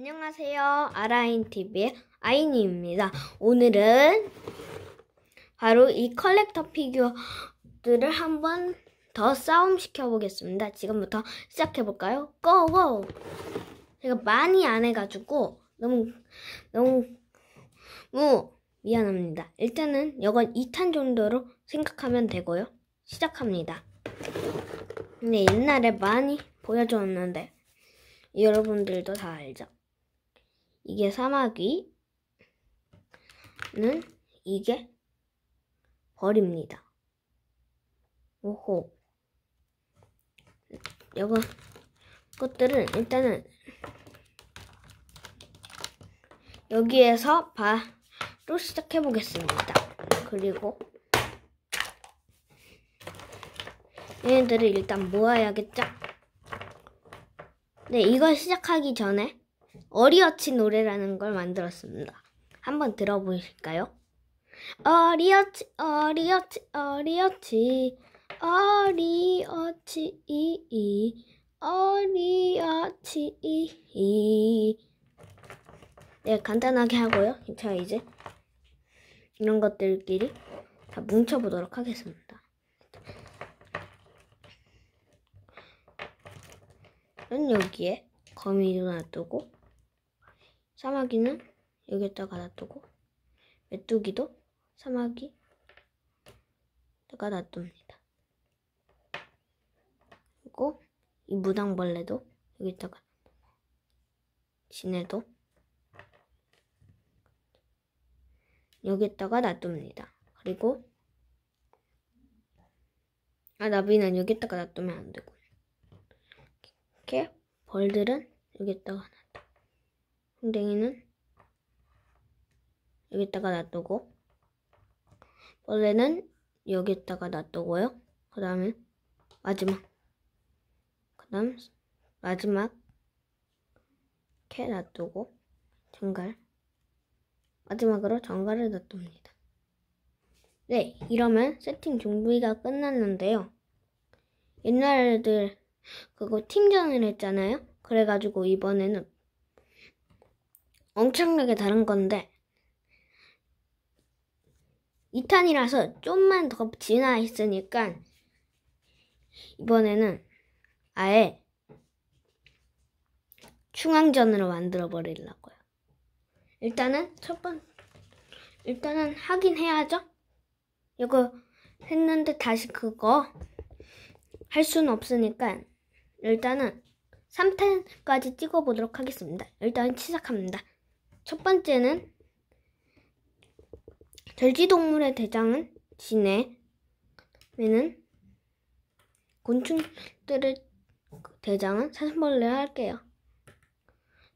안녕하세요. 아라인TV의 아이니입니다. 오늘은 바로 이 컬렉터 피규어들을 한번 더 싸움시켜 보겠습니다. 지금부터 시작해볼까요? 고고! 제가 많이 안 해가지고 너무 너무 무 미안합니다. 일단은 이건 2탄 정도로 생각하면 되고요. 시작합니다. 근데 옛날에 많이 보여줬는데 여러분들도 다 알죠. 이게 사마귀는 이게 벌입니다. 오호. 요거 것들은 일단은 여기에서 바로 시작해 보겠습니다. 그리고 얘네들을 일단 모아야겠죠? 네, 이걸 시작하기 전에 어리어치 노래라는 걸 만들었습니다. 한번 들어보실까요? 어리어치 어리어치 어리어치 어리어치 이이 어리어치 이이 네 간단하게 하고요. 제가 이제 이런 것들끼리 다 뭉쳐보도록 하겠습니다. 여기에 거미도 놔두고 사마귀는 여기다가 놔두고 메뚜기도 사마귀다가 놔둡니다. 그리고 이 무당벌레도 여기다가 지네도 여기다가 놔둡니다. 그리고 아 나비는 여기다가 놔두면 안 되고 이렇게 벌들은 여기다가 놔둡니다. 풍뎅이는 여기다가 놔두고 벌레는 여기다가 놔두고요. 그 다음에 마지막 그 다음 마지막 캐 놔두고 정갈 마지막으로 정갈을 놔둡니다. 네, 이러면 세팅 준비가 끝났는데요. 옛날 애들 그거 팀전을 했잖아요. 그래가지고 이번에는 엄청나게 다른 건데 2탄이라서 좀만 더 지나 있으니까 이번에는 아예 중앙전으로 만들어 버리려고요. 일단은 첫 번, 일단은 하긴 해야죠. 이거 했는데 다시 그거 할 수는 없으니까 일단은 3탄까지 찍어보도록 하겠습니다. 일단 시작합니다. 첫 번째는 절지동물의 대장은 지네, 얘는 곤충들의 대장은 사슴벌레 할게요.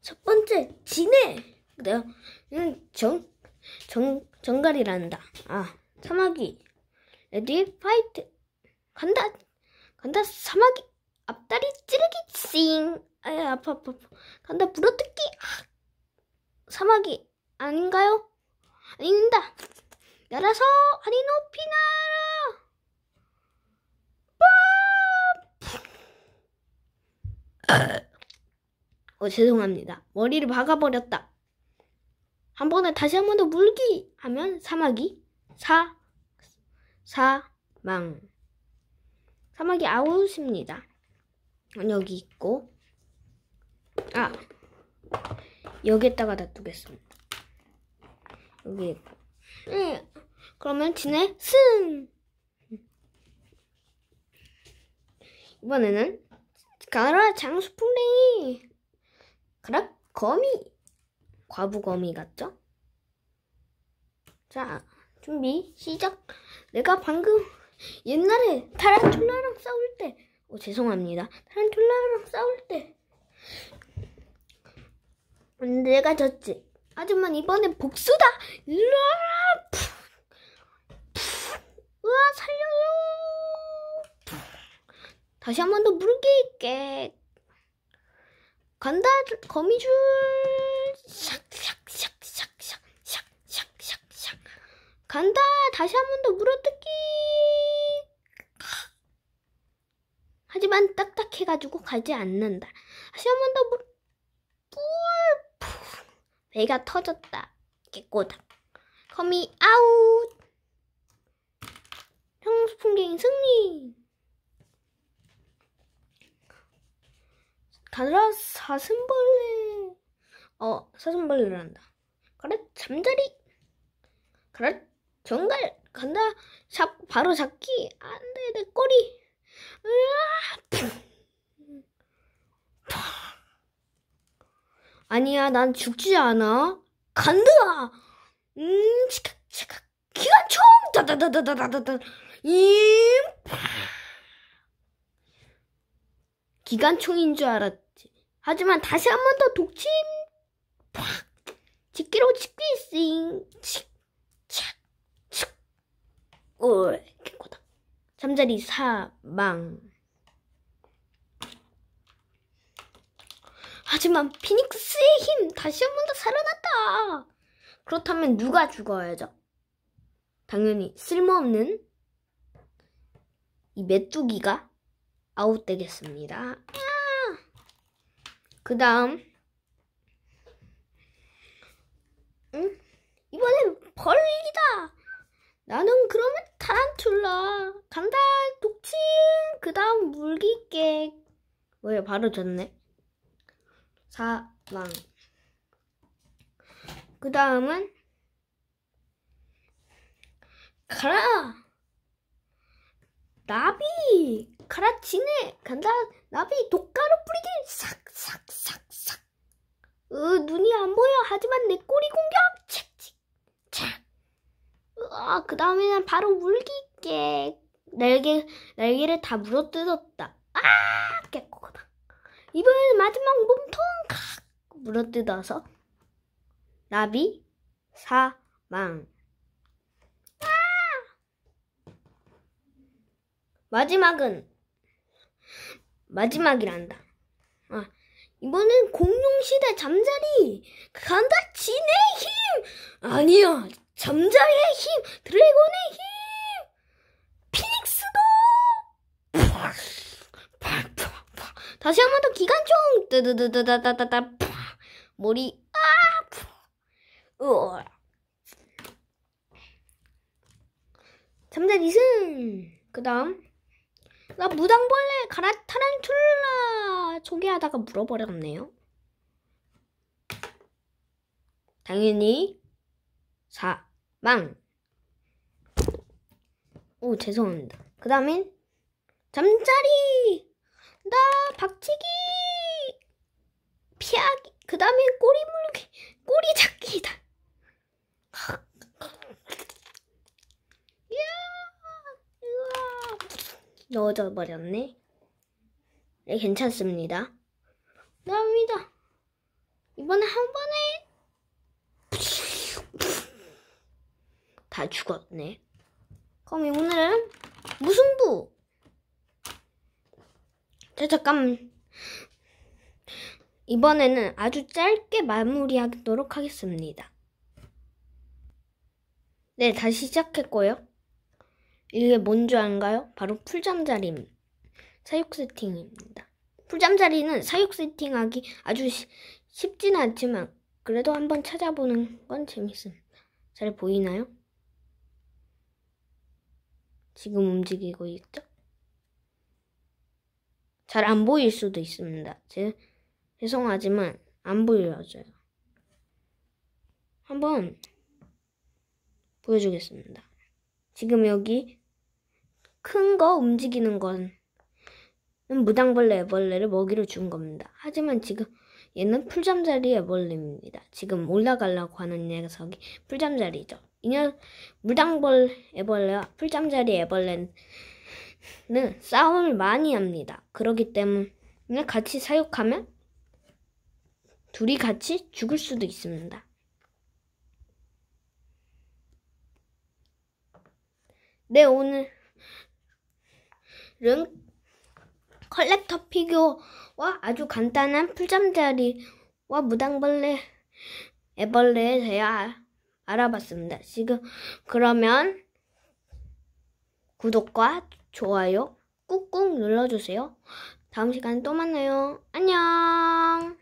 첫 번째 지네. 내가는 음, 정, 정 정갈이란다. 아 사마귀. 레디 파이트. 간다 간다 사마귀 앞다리 찌르기 씽. 아야 아파 아파. 간다 불어뜨기 사막이 아닌가요? 아닙니다. 날아서 아니 높이 날아. 어 죄송합니다. 머리를 박아버렸다. 한 번에 다시 한 번 더 물기 하면 사막이 사 사망 사막이 아웃입니다. 여기 있고 아 여기에다가 놔두겠습니다. 여기 있고. 응. 그러면 진의 승! 이번에는 가라 장수풍뎅이! 그라 거미! 과부거미 같죠? 자, 준비, 시작! 내가 방금 옛날에 타란툴라랑 싸울 때, 오, 어, 죄송합니다. 타란툴라랑 싸울 때, 내가 졌지. 하지만 이번엔 복수다. 으아! 푸. 푸. 으아 살려요. 다시 한 번 더 물게 있게. 간다 거미줄. 샥샥샥샥샥샥샥샥샥. 간다 다시 한 번 더 물어뜯기. 하지만 딱딱해가지고 가지 않는다. 다시 한 번 더 물. 뿔. 배가 터졌다. 개꼬다. 커미 아웃! 형수 풍뎅이 승리! 가느라 사슴벌레 어 사슴벌레란다 그래 잠자리 그래 정갈 간다 잡 바로 잡기 안돼 내 꼬리 으아 푸. 푸. 아니야, 난 죽지 않아. 간다! 음, 시각, 시각, 기관총! 다다다다다다다. 임! 기관총인 줄 알았지. 하지만 다시 한번 더 독침! 팍! 직기로 직기싱! 칙! 착! 칙! 올! 개코다. 잠자리 사망. 하지만 피닉스의 힘 다시 한 번 더 살아났다. 그렇다면 누가 죽어야죠? 당연히 쓸모없는 이 메뚜기가 아웃되겠습니다. 아! 그 다음 응? 이번엔 벌리다! 나는 그러면 타란툴라 간다 독침 그 다음 물기깨 뭐야 바로 졌네 사랑. 그 다음은 가라! 나비! 가라 지네! 간다! 나비 독가루 뿌리기! 싹! 싹! 싹! 싹! 으 눈이 안 보여 하지만 내 꼬리 공격! 착착! 착! 으아 그 다음에는 바로 물기 게 날개, 날개를 다 물어뜯었다. 아! 깨꼬다. 이번에는 마지막 몸통 칵 물어뜯어서 나비 사망 아! 마지막은 마지막이란다. 아, 이번엔 공룡시대 잠자리 간다 진의 힘 아니야 잠자의 힘 드래곤의 힘 피닉스도 다시 한 번 더 기관총 뜨드드드다다다다 머리 아 푸. 으어 잠자 리승 그다음 나 무당벌레 가라 타란툴라 초기하다가 물어버렸네요 당연히 사망 오 죄송합니다 그 다음엔 잠자리 나 박치기 피하기 그 다음에 꼬리 물기 꼬리 잡기다 이야 으아 넣어져 버렸네 네 괜찮습니다 감사합니다 이번에 한 번에 다 죽었네 그럼 오늘은 무승부 자, 잠깐만. 이번에는 아주 짧게 마무리하도록 하겠습니다. 네, 다시 시작했고요. 이게 뭔지 안가요? 바로 풀잠자림 사육 세팅입니다. 풀잠자리는 사육 세팅하기 아주 시, 쉽진 않지만 그래도 한번 찾아보는 건 재밌습니다. 잘 보이나요? 지금 움직이고 있죠? 잘안 보일 수도 있습니다. 제, 죄송하지만 안 보여줘요. 한번 보여주겠습니다. 지금 여기 큰 거 움직이는 건 무당벌레 애벌레를 먹이로 준 겁니다. 하지만 지금 얘는 풀잠자리 애벌레입니다. 지금 올라가려고 하는 녀석이 풀잠자리죠. 이 녀, 무당벌레 애벌레와 풀잠자리 애벌레는 는 싸움을 많이 합니다. 그러기 때문에 같이 사육하면 둘이 같이 죽을 수도 있습니다. 네, 오늘은 컬렉터 피규어와 아주 간단한 풀잠자리와 무당벌레, 애벌레에 대해 알아봤습니다. 지금 그러면 구독과 좋아요 꾹꾹 눌러주세요. 다음 시간에 또 만나요. 안녕!